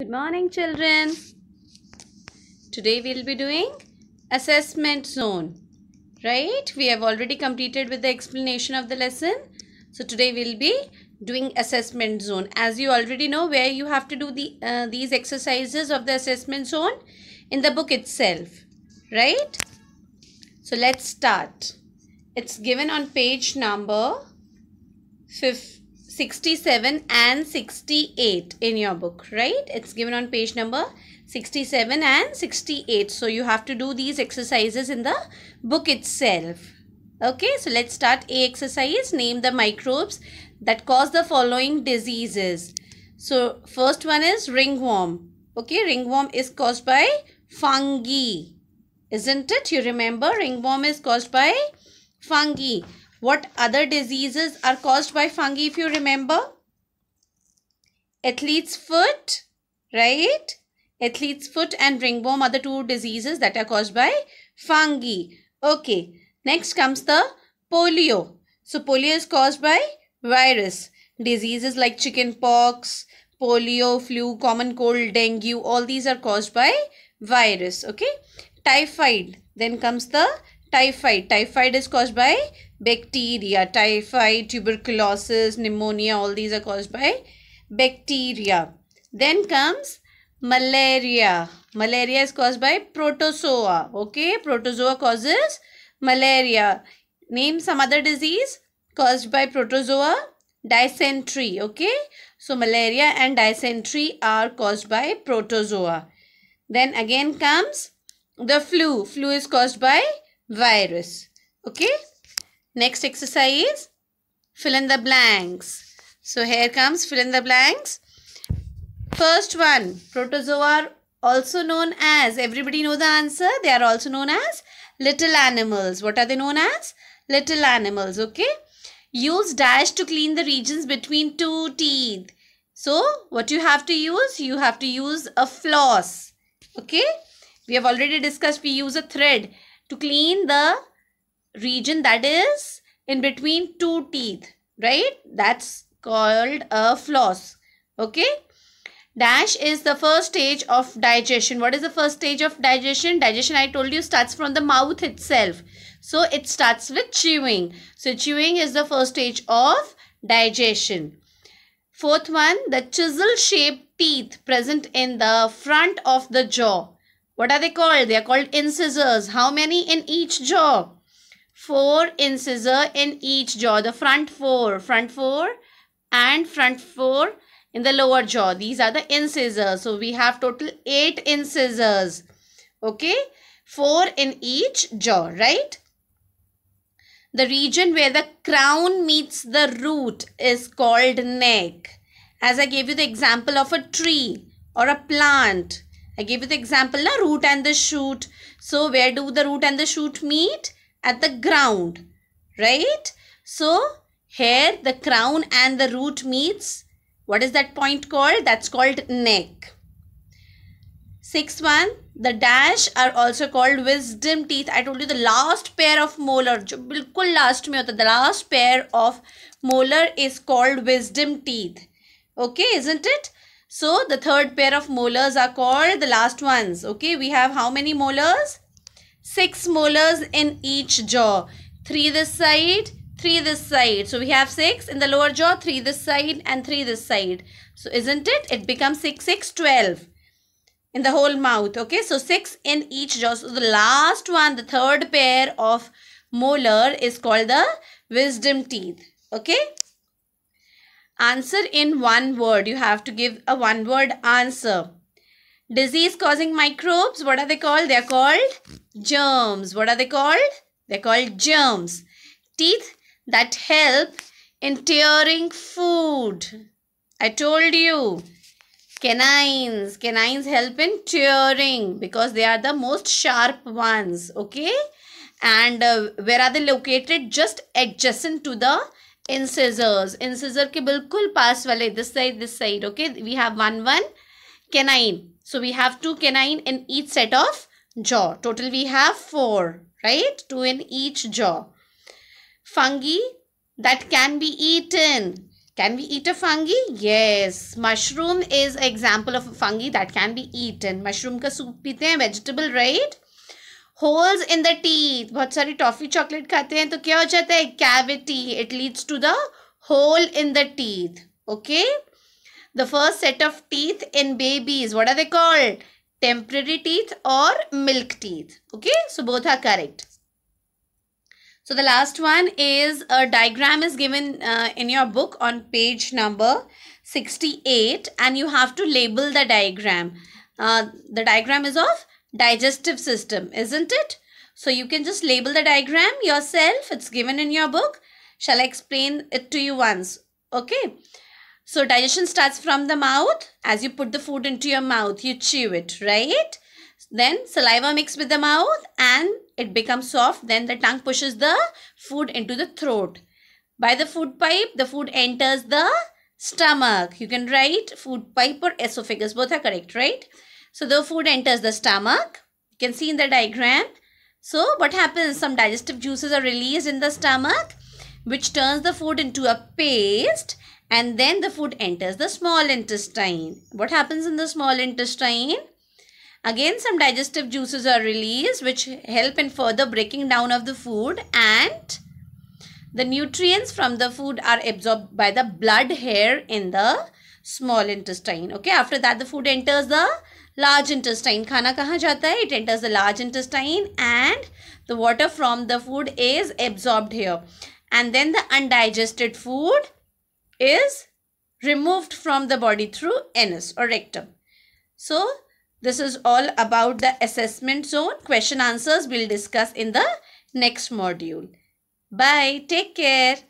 Good morning children. Today we'll be doing assessment zone. Right? We have already completed with the explanation of the lesson. So today we'll be doing assessment zone. As you already know where you have to do the uh, these exercises of the assessment zone in the book itself. Right? So let's start. It's given on page number fifth. 67 and 68 in your book, right? It's given on page number 67 and 68. So you have to do these exercises in the book itself. Okay, so let's start A exercise. Name the microbes that cause the following diseases. So first one is ringworm. Okay, ringworm is caused by fungi. Isn't it? You remember ringworm is caused by fungi. What other diseases are caused by fungi if you remember? Athlete's foot, right? Athlete's foot and ringworm are the two diseases that are caused by fungi. Okay, next comes the polio. So polio is caused by virus. Diseases like chicken pox, polio, flu, common cold, dengue, all these are caused by virus. Okay, typhoid. Then comes the typhoid. Typhoid is caused by bacteria typhoid tuberculosis pneumonia all these are caused by bacteria then comes malaria malaria is caused by protozoa okay protozoa causes malaria name some other disease caused by protozoa dysentery okay so malaria and dysentery are caused by protozoa then again comes the flu flu is caused by virus okay Next exercise, fill in the blanks. So here comes fill in the blanks. First one, protozoa also known as, everybody know the answer, they are also known as little animals. What are they known as? Little animals, okay. Use dash to clean the regions between two teeth. So, what you have to use? You have to use a floss, okay. We have already discussed we use a thread to clean the region that is in between two teeth, right? That's called a floss, okay? Dash is the first stage of digestion. What is the first stage of digestion? Digestion, I told you, starts from the mouth itself. So, it starts with chewing. So, chewing is the first stage of digestion. Fourth one, the chisel-shaped teeth present in the front of the jaw. What are they called? They are called incisors. How many in each jaw? four incisor in each jaw. The front four, front four and front four in the lower jaw. These are the incisors. So we have total eight incisors. Okay. Four in each jaw, right? The region where the crown meets the root is called neck. As I gave you the example of a tree or a plant. I gave you the example, na, root and the shoot. So where do the root and the shoot meet? at the ground, right? So, here the crown and the root meets. What is that point called? That's called neck. Sixth one, the dash are also called wisdom teeth. I told you the last pair of molar, जो last me. the last pair of molar is called wisdom teeth. Okay, isn't it? So, the third pair of molars are called the last ones. Okay, we have how many molars? six molars in each jaw. Three this side, three this side. So we have six in the lower jaw, three this side and three this side. So isn't it? It becomes six, six, twelve in the whole mouth. Okay, so six in each jaw. So the last one, the third pair of molar is called the wisdom teeth. Okay. Answer in one word. You have to give a one word answer. Disease causing microbes, what are they called? They are called germs. What are they called? They are called germs. Teeth that help in tearing food. I told you. Canines. Canines help in tearing because they are the most sharp ones. Okay. And uh, where are they located? Just adjacent to the incisors. Incisor ke bilkul pass wale. This side, this side. Okay. We have one, one. Canine. So we have two canine in each set of jaw. Total we have four, right? Two in each jaw. Fungi that can be eaten. Can we eat a fungi? Yes. Mushroom is an example of a fungi that can be eaten. Mushroom ka soup पीते vegetable, right? Holes in the teeth. बहुत सारी toffee chocolate खाते हैं तो क्या हो जाता है It leads to the hole in the teeth. Okay. The first set of teeth in babies, what are they called? Temporary teeth or milk teeth. Okay, so both are correct. So the last one is a diagram is given uh, in your book on page number 68 and you have to label the diagram. Uh, the diagram is of digestive system, isn't it? So you can just label the diagram yourself. It's given in your book. Shall I explain it to you once? Okay. So digestion starts from the mouth. As you put the food into your mouth, you chew it, right? Then saliva mixes with the mouth and it becomes soft. Then the tongue pushes the food into the throat. By the food pipe, the food enters the stomach. You can write food pipe or esophagus. Both are correct, right? So the food enters the stomach. You can see in the diagram. So what happens? Some digestive juices are released in the stomach which turns the food into a paste and then the food enters the small intestine. What happens in the small intestine? Again, some digestive juices are released which help in further breaking down of the food and the nutrients from the food are absorbed by the blood hair in the small intestine. Okay, after that the food enters the large intestine. Khana kaha jata hai? It enters the large intestine and the water from the food is absorbed here. And then the undigested food is removed from the body through anus or rectum. So, this is all about the assessment zone. Question answers we'll discuss in the next module. Bye. Take care.